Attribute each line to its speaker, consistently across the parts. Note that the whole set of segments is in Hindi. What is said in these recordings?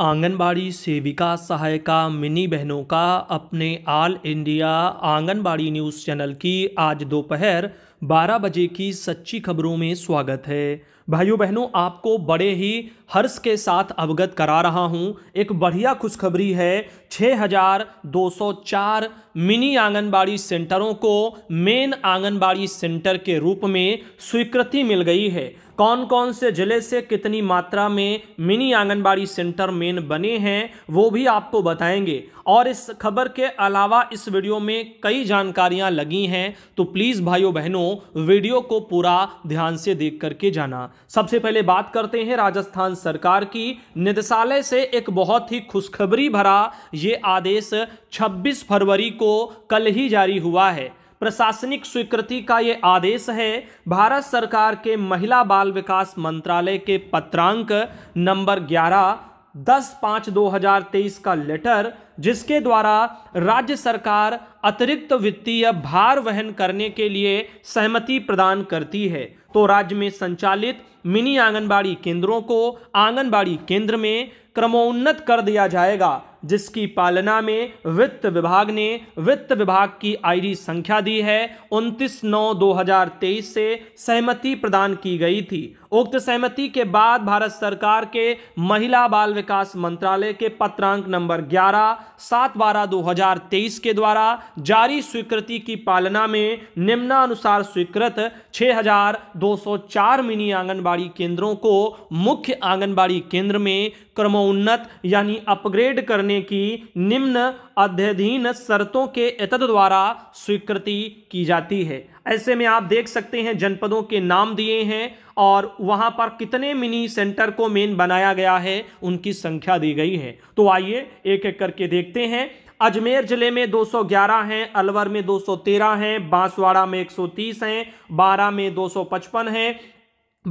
Speaker 1: आंगनबाड़ी सेविका सहायिका मिनी बहनों का अपने all India Anganwadi news channel की आज दोपहर 12 बजे की सच्ची खबरों में स्वागत है भाइयों बहनों आपको बड़े ही हर्ष के साथ अवगत करा रहा हूं एक बढ़िया खुशखबरी है 6204 मिनी आंगनबाड़ी सेंटरों को मेन आंगनबाड़ी सेंटर के रूप में स्वीकृति मिल गई है कौन कौन से जिले से कितनी मात्रा में मिनी आंगनबाड़ी सेंटर मेन बने हैं वो भी आपको बताएंगे और इस खबर के अलावा इस वीडियो में कई जानकारियां लगी हैं तो प्लीज़ भाइयों बहनों वीडियो को पूरा ध्यान से देख करके जाना सबसे पहले बात करते हैं राजस्थान सरकार की निदेशालय से एक बहुत ही खुशखबरी भरा ये आदेश छब्बीस फरवरी को को कल ही जारी हुआ है प्रशासनिक स्वीकृति का ये आदेश है भारत सरकार के महिला बाल विकास मंत्रालय के पत्रांक नंबर 11 दस पाँच दो हजार तेईस का लेटर जिसके द्वारा राज्य सरकार अतिरिक्त वित्तीय भार वहन करने के लिए सहमति प्रदान करती है तो राज्य में संचालित मिनी आंगनबाड़ी केंद्रों को आंगनबाड़ी केंद्र में क्रमोन्नत कर दिया जाएगा जिसकी पालना में वित्त विभाग ने वित्त विभाग की आईडी संख्या दी है 29 नौ 2023 से सहमति प्रदान की गई थी उक्त सहमति के बाद भारत सरकार के महिला बाल विकास मंत्रालय के पत्रांक नंबर 11 सात बारह दो के द्वारा जारी स्वीकृति की पालना में निम्नानुसार स्वीकृत 6,204 मिनी आंगनबाड़ी केंद्रों को मुख्य आंगनबाड़ी केंद्र में क्रमोन्नत यानी अपग्रेड करने करने की निम्न अध्ययधीन शर्तों के एतद द्वारा स्वीकृति की जाती है ऐसे में आप देख सकते हैं जनपदों के नाम दिए हैं और वहाँ पर कितने मिनी सेंटर को मेन बनाया गया है उनकी संख्या दी गई है तो आइए एक एक करके देखते हैं अजमेर जिले में 211 हैं अलवर में 213 हैं बांसवाड़ा में 130 हैं बारा में 255 हैं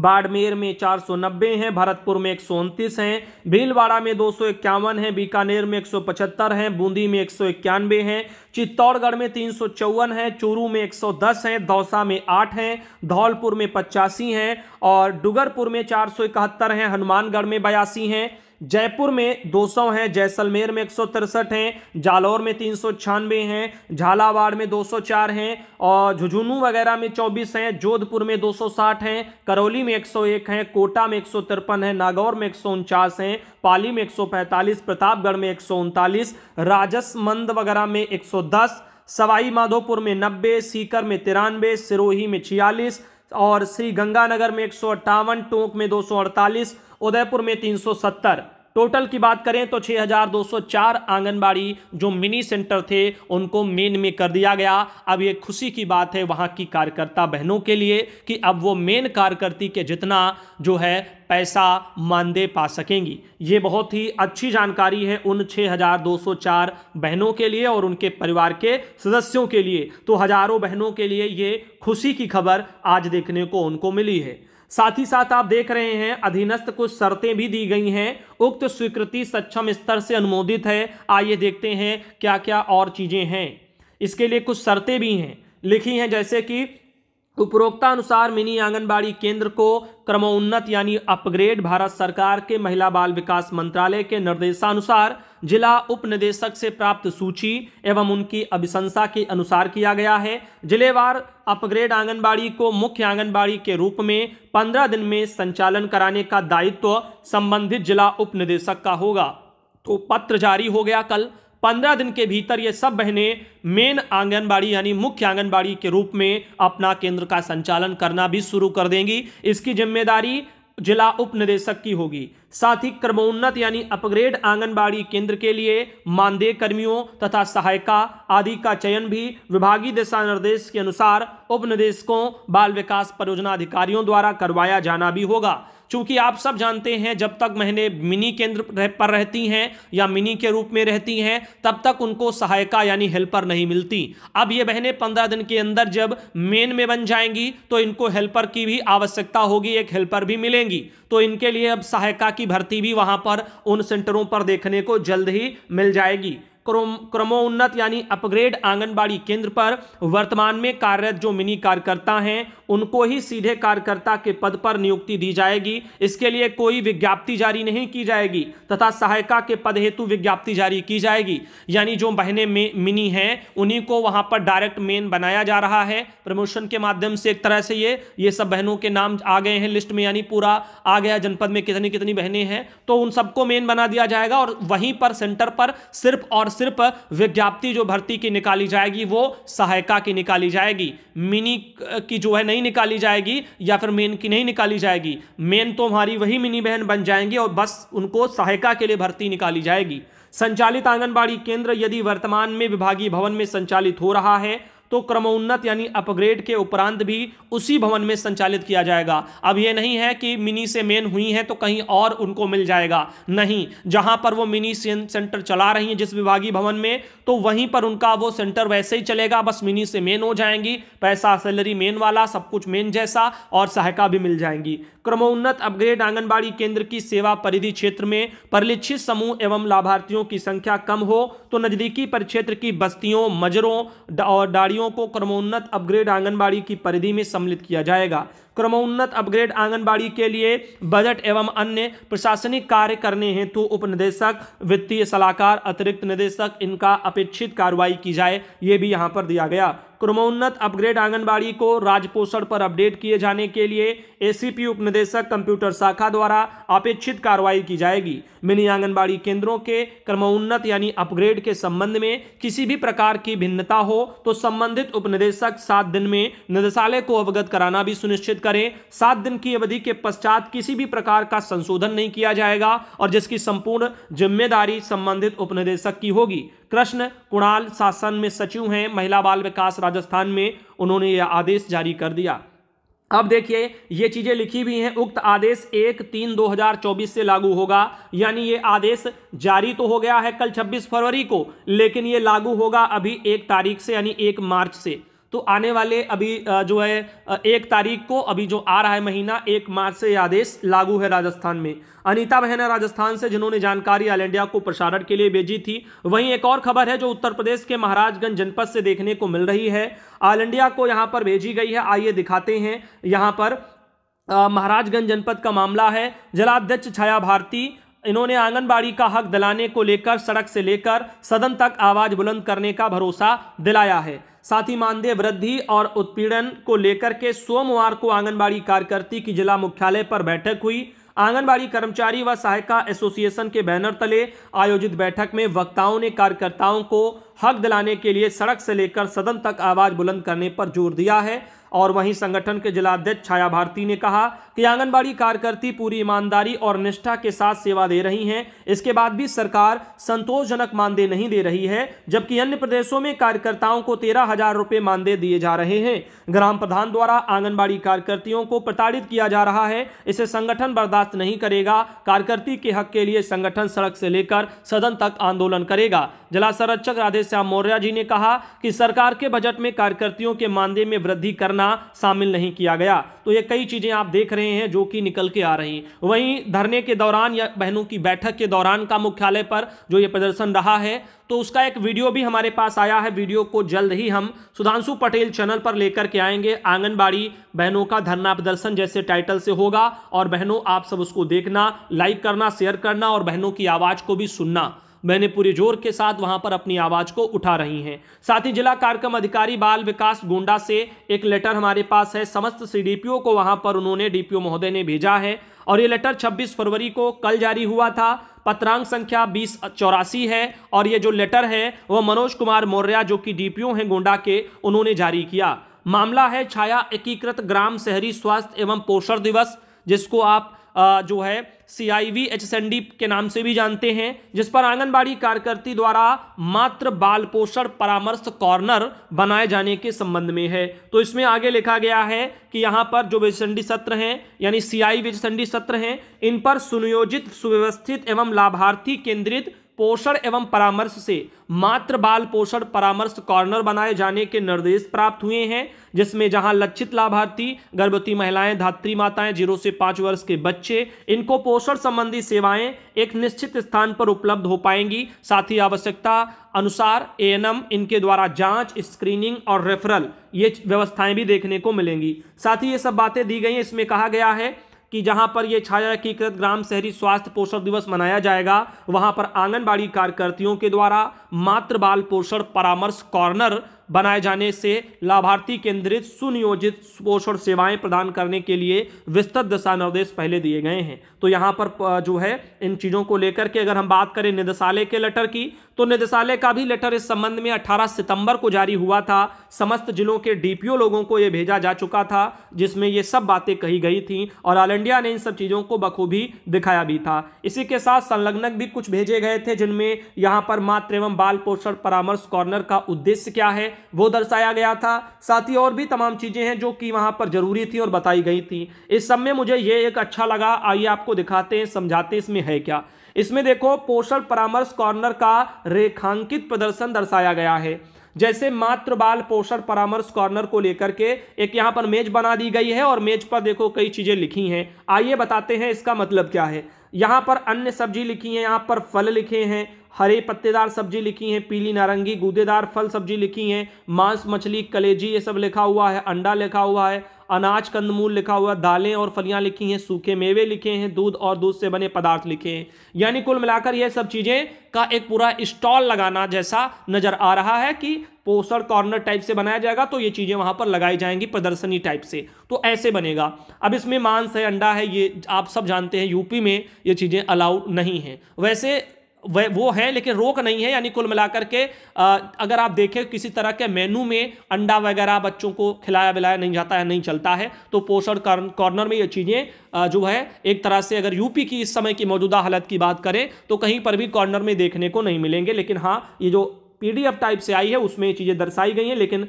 Speaker 1: बाड़मेर में चार सौ नब्बे हैं भरतपुर में एक सौ उनतीस हैं भीलवाड़ा में दो सौ इक्यावन हैं बीकानेर में एक सौ पचहत्तर हैं बूंदी में एक सौ इक्यानवे हैं चित्तौड़गढ़ में तीन सौ चौवन हैं चूरू में एक सौ दस हैं दौसा में आठ हैं धौलपुर में पचासी हैं और डुगरपुर में चार सौ इकहत्तर हैं हनुमानगढ़ में बयासी हैं जयपुर में 200 हैं जैसलमेर में एक हैं जालौर में तीन हैं झालावाड़ में 204 हैं और झुंझुनू वगैरह में 24 हैं जोधपुर में 260 हैं करौली में 101 हैं कोटा में एक हैं नागौर में एक हैं पाली में 145 प्रतापगढ़ में एक राजसमंद वगैरह में 110 सवाई माधोपुर में 90 सीकर में तिरानवे सिरोही में छियालीस और श्री गंगानगर में एक टोंक में दो उदयपुर में तीन टोटल की बात करें तो 6,204 आंगनबाड़ी जो मिनी सेंटर थे उनको मेन में कर दिया गया अब ये खुशी की बात है वहाँ की कार्यकर्ता बहनों के लिए कि अब वो मेन कार्यकर्ती के जितना जो है पैसा मानदेय पा सकेंगी ये बहुत ही अच्छी जानकारी है उन 6,204 बहनों के लिए और उनके परिवार के सदस्यों के लिए तो हजारों बहनों के लिए ये खुशी की खबर आज देखने को उनको मिली है साथ ही साथ आप देख रहे हैं अधीनस्थ कुछ शर्तें भी दी गई हैं उक्त स्वीकृति सक्षम स्तर से अनुमोदित है आइए देखते हैं क्या क्या और चीज़ें हैं इसके लिए कुछ शर्तें भी हैं लिखी हैं जैसे कि उपरोक्ता अनुसार मिनी आंगनबाड़ी केंद्र को क्रमोन्नत यानी अपग्रेड भारत सरकार के महिला बाल विकास मंत्रालय के निर्देशानुसार जिला उप निदेशक से प्राप्त सूची एवं उनकी अभिशंसा के अनुसार किया गया है जिलेवार अपग्रेड आंगनबाड़ी को मुख्य आंगनबाड़ी के रूप में पंद्रह दिन में संचालन कराने का दायित्व संबंधित जिला उप निदेशक का होगा तो पत्र जारी हो गया कल पंद्रह दिन के भीतर ये सब बहनें मेन आंगनबाड़ी यानी मुख्य आंगनबाड़ी के रूप में अपना केंद्र का संचालन करना भी शुरू कर देंगी इसकी जिम्मेदारी जिला उप निदेशक की होगी साथ ही क्रमोन्नत यानी अपग्रेड आंगनबाड़ी केंद्र के लिए मानदेय कर्मियों तथा सहायिका आदि का चयन भी विभागीय दिशा निर्देश के अनुसार उप निदेशकों बाल विकास परियोजना अधिकारियों द्वारा करवाया जाना भी होगा चूंकि आप सब जानते हैं जब तक महीने मिनी केंद्र पर रहती हैं या मिनी के रूप में रहती हैं तब तक उनको सहायका यानी हेल्पर नहीं मिलती अब ये बहनें पंद्रह दिन के अंदर जब मेन में बन जाएंगी तो इनको हेल्पर की भी आवश्यकता होगी एक हेल्पर भी मिलेंगी तो इनके लिए अब सहायका की भर्ती भी वहां पर उन सेंटरों पर देखने को जल्द ही मिल जाएगी क्रमोन्नत यानी अपग्रेड आंगनबाड़ी केंद्र पर वर्तमान में कार्यरत जो मिनी कार्यकर्ता हैं उनको ही सीधे कार्यकर्ता के पद पर नियुक्ति दी जाएगी इसके लिए कोई विज्ञप्ति जारी नहीं की जाएगी तथा सहायिका के पद हेतु विज्ञप्ति जारी की जाएगी यानी जो बहने में मिनी हैं उन्हीं को वहां पर डायरेक्ट मेन बनाया जा रहा है प्रमोशन के माध्यम से एक तरह से ये ये सब बहनों के नाम आ गए हैं लिस्ट में यानी पूरा आ गया जनपद में कितनी कितनी बहनें हैं तो उन सबको मेन बना दिया जाएगा और वहीं पर सेंटर पर सिर्फ और सिर्फ विज्ञाप्ति जो भर्ती की निकाली जाएगी वो सहायिका की निकाली जाएगी मिनी की जो है नहीं निकाली जाएगी या फिर मेन की नहीं निकाली जाएगी मेन तो हमारी वही मिनी बहन बन जाएंगी और बस उनको सहायिका के लिए भर्ती निकाली जाएगी संचालित आंगनबाड़ी केंद्र यदि वर्तमान में विभागीय भवन में संचालित हो रहा है तो क्रमोन्नत यानी अपग्रेड के उपरांत भी उसी भवन में संचालित किया जाएगा अब यह नहीं है कि मिनी से मेन हुई हैं तो कहीं और उनको मिल जाएगा नहीं जहां पर वो मिनी सेंटर चला रही हैं जिस विभागीय भवन में तो वहीं पर उनका वो सेंटर वैसे ही चलेगा बस मिनी से मेन हो जाएंगी पैसा सैलरी मेन वाला सब कुछ मेन जैसा और सहायता भी मिल जाएंगी क्रमोन्नत अपग्रेड आंगनबाड़ी केंद्र की सेवा परिधि क्षेत्र में परिलिक्षित समूह एवं लाभार्थियों की संख्या कम हो तो नजदीकी परिक्षेत्र की बस्तियों मजरों और दाड़ी कर्मचारियों को क्रमोन्नत अपग्रेड आंगनबाड़ी की परिधि में सम्मिलित किया जाएगा क्रमोन्नत अपग्रेड आंगनबाड़ी के लिए बजट एवं अन्य प्रशासनिक कार्य करने हेतु तो उप निदेशक वित्तीय सलाहकार अतिरिक्त निदेशक इनका अपेक्षित कार्रवाई की जाए ये भी यहाँ पर दिया गया क्रमोन्नत अपग्रेड आंगनबाड़ी को राजपोषण पर अपडेट किए जाने के लिए एसीपी उपनिदेशक कंप्यूटर शाखा द्वारा अपेक्षित कार्रवाई की जाएगी मिनी आंगनबाड़ी केंद्रों के क्रमोन्नत यानी अपग्रेड के संबंध में किसी भी प्रकार की भिन्नता हो तो संबंधित उपनिदेशक सात दिन में निदेशालय को अवगत कराना भी सुनिश्चित करें सात दिन की अवधि के पश्चात किसी भी प्रकार का संशोधन नहीं किया जाएगा और जिसकी संपूर्ण जिम्मेदारी संबंधित उपनिदेशक की होगी कृष्ण कुणाल शासन में सचिव हैं महिला बाल विकास राजस्थान में उन्होंने यह आदेश जारी कर दिया अब देखिए ये चीज़ें लिखी भी हैं उक्त आदेश एक तीन दो हजार चौबीस से लागू होगा यानी ये आदेश जारी तो हो गया है कल छब्बीस फरवरी को लेकिन ये लागू होगा अभी एक तारीख से यानी एक मार्च से तो आने वाले अभी जो है एक तारीख को अभी जो आ रहा है महीना एक मार्च से यह आदेश लागू है राजस्थान में अनीता बहना राजस्थान से जिन्होंने जानकारी ऑल इंडिया को प्रसारण के लिए भेजी थी वहीं एक और खबर है जो उत्तर प्रदेश के महाराजगंज जनपद से देखने को मिल रही है ऑल इंडिया को यहाँ पर भेजी गई है आइए दिखाते हैं यहाँ पर महाराजगंज जनपद का मामला है जिलाध्यक्ष छाया भारती इन्होंने आंगनबाड़ी का हक दिलाने को लेकर सड़क से लेकर सदन तक आवाज बुलंद करने का भरोसा दिलाया है साथ ही मानदेय वृद्धि और उत्पीड़न को लेकर के सोमवार को आंगनबाड़ी कार्यकर्ती की जिला मुख्यालय पर बैठक हुई आंगनबाड़ी कर्मचारी व सहायिका एसोसिएशन के बैनर तले आयोजित बैठक में वक्ताओं ने कार्यकर्ताओं को हक दिलाने के लिए सड़क से लेकर सदन तक आवाज बुलंद करने पर जोर दिया है और वहीं संगठन के जिलाध्यक्ष छाया भारती ने कहा कि आंगनबाड़ी कार्यकर्ती पूरी ईमानदारी और निष्ठा के साथ सेवा दे रही हैं इसके बाद भी सरकार संतोषजनक मानदेय नहीं दे रही है जबकि अन्य प्रदेशों में कार्यकर्ताओं को तेरह हजार रुपये मानदेय दिए जा रहे हैं ग्राम प्रधान द्वारा आंगनबाड़ी कार्यकर्तियों को प्रताड़ित किया जा रहा है इसे संगठन बर्दाश्त नहीं करेगा कार्यकर्ती के हक के लिए संगठन सड़क से लेकर सदन तक आंदोलन करेगा जिला संरक्षक राधेश्याम मौर्य जी ने कहा कि सरकार के बजट में कार्यकर्तियों के मानदेय में वृद्धि कर करना शामिल नहीं किया गया तो ये कई चीज़ें आप देख रहे हैं जो कि निकल के आ रही वहीं धरने के दौरान या बहनों की बैठक के दौरान का मुख्यालय पर जो ये प्रदर्शन रहा है तो उसका एक वीडियो भी हमारे पास आया है वीडियो को जल्द ही हम सुधांशु पटेल चैनल पर लेकर के आएंगे आंगनबाड़ी बहनों का धरना प्रदर्शन जैसे टाइटल से होगा और बहनों आप सब उसको देखना लाइक करना शेयर करना और बहनों की आवाज़ को भी सुनना बहनें पूरे जोर के साथ वहां पर अपनी आवाज को उठा रही हैं साथ ही जिला कार्यक्रम अधिकारी बाल विकास गोंडा से एक लेटर हमारे पास है समस्त सीडीपीओ को वहां पर उन्होंने डीपीओ महोदय ने भेजा है और ये लेटर 26 फरवरी को कल जारी हुआ था पत्रांक संख्या बीस चौरासी है और ये जो लेटर है वह मनोज कुमार मौर्या जो कि डी हैं गोंडा के उन्होंने जारी किया मामला है छाया एकीकृत ग्राम शहरी स्वास्थ्य एवं पोषण दिवस जिसको आप जो है C I V H S N D के नाम से भी जानते हैं जिस पर आंगनबाड़ी कार्यकर्ती द्वारा मात्र बाल पोषण परामर्श कॉर्नर बनाए जाने के संबंध में है तो इसमें आगे लिखा गया है कि यहाँ पर जो वेचसंडी सत्र हैं यानी सी आई वेचसंडी सत्र हैं इन पर सुनियोजित सुव्यवस्थित एवं लाभार्थी केंद्रित पोषण एवं परामर्श से मात्र बाल पोषण परामर्श कॉर्नर बनाए जाने के निर्देश प्राप्त हुए हैं जिसमें जहां लक्षित लाभार्थी गर्भवती महिलाएं धात्री माताएं जीरो से पाँच वर्ष के बच्चे इनको पोषण संबंधी सेवाएं एक निश्चित स्थान पर उपलब्ध हो पाएंगी साथ ही आवश्यकता अनुसार एएनएम इनके द्वारा जांच स्क्रीनिंग और रेफरल ये व्यवस्थाएं भी देखने को मिलेंगी साथ ही ये सब बातें दी गई हैं इसमें कहा गया है कि जहां पर यह छाया एकीकृत ग्राम शहरी स्वास्थ्य पोषण दिवस मनाया जाएगा वहां पर आंगनबाड़ी कार्यकर्तियों के द्वारा मातृ बाल पोषण परामर्श कॉर्नर बनाए जाने से लाभार्थी केंद्रित सुनियोजित पोषण सेवाएं प्रदान करने के लिए विस्तृत दिशा निर्देश पहले दिए गए हैं तो यहाँ पर जो है इन चीज़ों को लेकर के अगर हम बात करें निदेशालय के लेटर की तो निदेशालय का भी लेटर इस संबंध में 18 सितंबर को जारी हुआ था समस्त जिलों के डीपीओ लोगों को यह भेजा जा चुका था जिसमें ये सब बातें कही गई थी और ऑल इंडिया ने इन सब चीज़ों को बखूबी दिखाया भी था इसी के साथ संलग्नक भी कुछ भेजे गए थे जिनमें यहाँ पर मातृ एवं बाल पोषण परामर्श कॉर्नर का उद्देश्य क्या है वो दर्शाया गया था साथ ही और भी तमाम चीज़ें हैं जो कि वहाँ पर ज़रूरी थी और बताई गई थी इस सब में मुझे ये एक अच्छा लगा आइए आपको दिखाते हैं समझाते हैं इसमें है क्या इसमें देखो पोषण परामर्श कॉर्नर का रेखांकित प्रदर्शन दर्शाया गया है जैसे मातृ बाल पोषण परामर्श कॉर्नर को लेकर के एक यहाँ पर मेज बना दी गई है और मेज पर देखो कई चीज़ें लिखी हैं आइए बताते हैं इसका मतलब क्या है यहाँ पर अन्य सब्जी लिखी है यहाँ पर फल लिखे हैं हरे पत्तेदार सब्जी लिखी है पीली नारंगी गूदेदार फल सब्जी लिखी है मांस मछली कलेजी ये सब लिखा हुआ है अंडा लिखा हुआ है अनाज कंदमूल लिखा हुआ दालें और फलियां लिखी हैं सूखे मेवे लिखे हैं दूध और दूध से बने पदार्थ लिखे हैं यानी कुल मिलाकर यह सब चीज़ें का एक पूरा स्टॉल लगाना जैसा नज़र आ रहा है कि पोस्टर कॉर्नर टाइप से बनाया जाएगा तो ये चीज़ें वहां पर लगाई जाएंगी प्रदर्शनी टाइप से तो ऐसे बनेगा अब इसमें मांस है अंडा है ये आप सब जानते हैं यूपी में ये चीज़ें अलाउड नहीं है वैसे वह वो है लेकिन रोक नहीं है यानी कुल मिलाकर के अगर आप देखें किसी तरह के मेनू में अंडा वगैरह बच्चों को खिलाया पिलाया नहीं जाता है नहीं चलता है तो पोषण कॉर्नर में ये चीज़ें जो है एक तरह से अगर यूपी की इस समय की मौजूदा हालत की बात करें तो कहीं पर भी कॉर्नर में देखने को नहीं मिलेंगे लेकिन हाँ ये जो पीडीएफ टाइप से आई है उसमें चीज़ें दर्शाई गई हैं लेकिन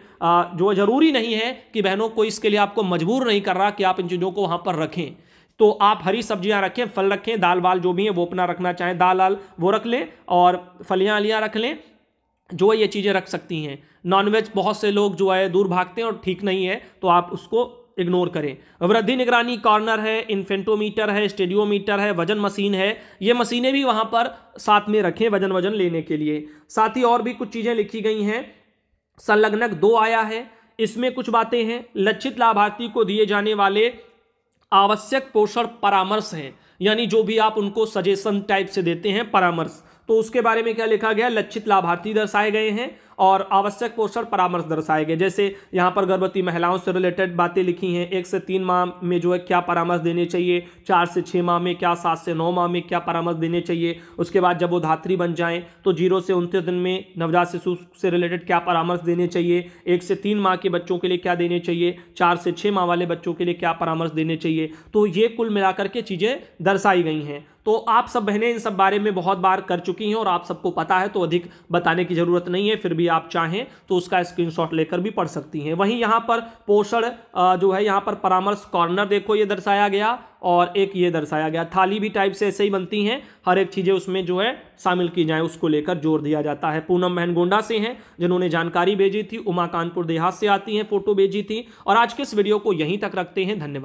Speaker 1: जो ज़रूरी नहीं है कि बहनों को इसके लिए आपको मजबूर नहीं कर रहा कि आप इन चीज़ों को वहाँ पर रखें तो आप हरी सब्जियां रखें फल रखें दाल वाल जो भी है वो अपना रखना चाहें दाल वाल वो रख लें और फलियाँ लियाँ रख लें जो ये चीज़ें रख सकती हैं नॉनवेज बहुत से लोग जो है दूर भागते हैं और ठीक नहीं है तो आप उसको इग्नोर करें वृद्धि निगरानी कॉर्नर है इन्फेंटोमीटर है स्टेडियोमीटर है वजन मशीन है ये मशीनें भी वहाँ पर साथ में रखें वजन वजन लेने के लिए साथ ही और भी कुछ चीज़ें लिखी गई हैं संलग्नक दो आया है इसमें कुछ बातें हैं लक्षित लाभार्थी को दिए जाने वाले आवश्यक पोषण परामर्श हैं यानी जो भी आप उनको सजेशन टाइप से देते हैं परामर्श तो उसके बारे में क्या लिखा गया लक्षित लाभार्थी दर्शाए गए हैं और आवश्यक पोषण परामर्श दर्शाए गए जैसे यहाँ पर गर्भवती महिलाओं से रिलेटेड बातें लिखी हैं एक से तीन माह में जो है क्या परामर्श देने चाहिए चार से छः माह में क्या सात से नौ माह में क्या परामर्श देने चाहिए उसके बाद जब वो धात्री बन जाएँ तो जीरो से उनतीस दिन में नवजात शिशु से रिलेटेड क्या परामर्श देने चाहिए एक से तीन माह के बच्चों के लिए क्या देने चाहिए चार से छः माह वाले बच्चों के लिए क्या परामर्श देने चाहिए तो ये कुल मिलाकर के चीज़ें दर्शाई गई हैं तो आप सब बहनें इन सब बारे में बहुत बार कर चुकी हैं और आप सबको पता है तो अधिक बताने की ज़रूरत नहीं है फिर भी आप चाहें तो उसका स्क्रीनशॉट लेकर भी पढ़ सकती हैं वहीं यहाँ पर पोषण जो है यहाँ पर परामर्श कॉर्नर देखो ये दर्शाया गया और एक ये दर्शाया गया थाली भी टाइप से ऐसे ही बनती हैं हर एक चीज़ें उसमें जो है शामिल की जाएँ उसको लेकर जोर दिया जाता है पूनम बहन गोंडा से हैं जिन्होंने जानकारी भेजी थी उमा कानपुर देहात से आती हैं फ़ोटो भेजी थी और आज के इस वीडियो को यहीं तक रखते हैं धन्यवाद